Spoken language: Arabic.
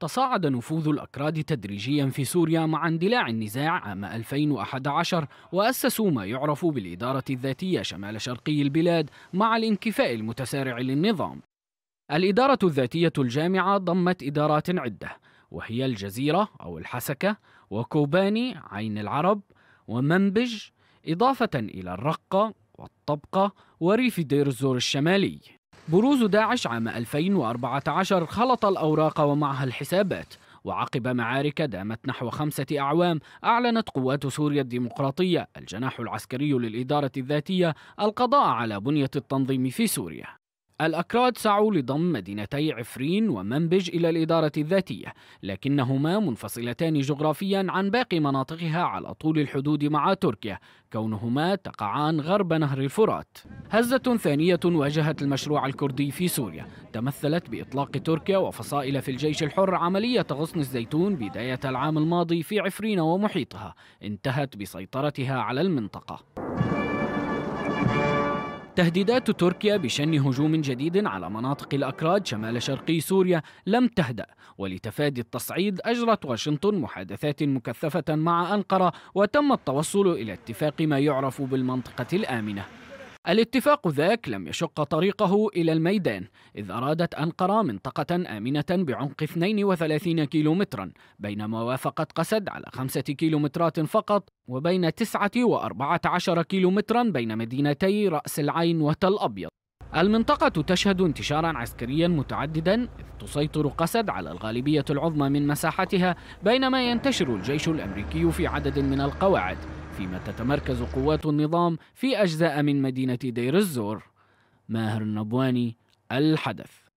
تصاعد نفوذ الأكراد تدريجيا في سوريا مع اندلاع النزاع عام 2011 وأسسوا ما يعرف بالإدارة الذاتية شمال شرقي البلاد مع الانكفاء المتسارع للنظام الإدارة الذاتية الجامعة ضمت إدارات عدة وهي الجزيرة أو الحسكة وكوباني عين العرب ومنبج إضافة إلى الرقة والطبقة وريف دير الزور الشمالي بروز داعش عام 2014 خلط الأوراق ومعها الحسابات وعقب معارك دامت نحو خمسة أعوام أعلنت قوات سوريا الديمقراطية الجناح العسكري للإدارة الذاتية القضاء على بنية التنظيم في سوريا الأكراد سعوا لضم مدينتي عفرين ومنبج إلى الإدارة الذاتية لكنهما منفصلتان جغرافيا عن باقي مناطقها على طول الحدود مع تركيا كونهما تقعان غرب نهر الفرات هزة ثانية واجهت المشروع الكردي في سوريا تمثلت بإطلاق تركيا وفصائل في الجيش الحر عملية غصن الزيتون بداية العام الماضي في عفرين ومحيطها انتهت بسيطرتها على المنطقة تهديدات تركيا بشن هجوم جديد على مناطق الأكراد شمال شرقي سوريا لم تهدأ ولتفادي التصعيد أجرت واشنطن محادثات مكثفة مع أنقرة وتم التوصل إلى اتفاق ما يعرف بالمنطقة الآمنة الاتفاق ذاك لم يشق طريقه إلى الميدان إذ أرادت أنقرة منطقة آمنة بعمق 32 كيلومترا بينما وافقت قسد على 5 كيلومترات فقط وبين 9 و14 كيلومترا بين مدينتي رأس العين وتل أبيض المنطقة تشهد انتشارا عسكريا متعددا إذ تسيطر قسد على الغالبية العظمى من مساحتها بينما ينتشر الجيش الأمريكي في عدد من القواعد فيما تتمركز قوات النظام في أجزاء من مدينة دير الزور ماهر النبواني الحدث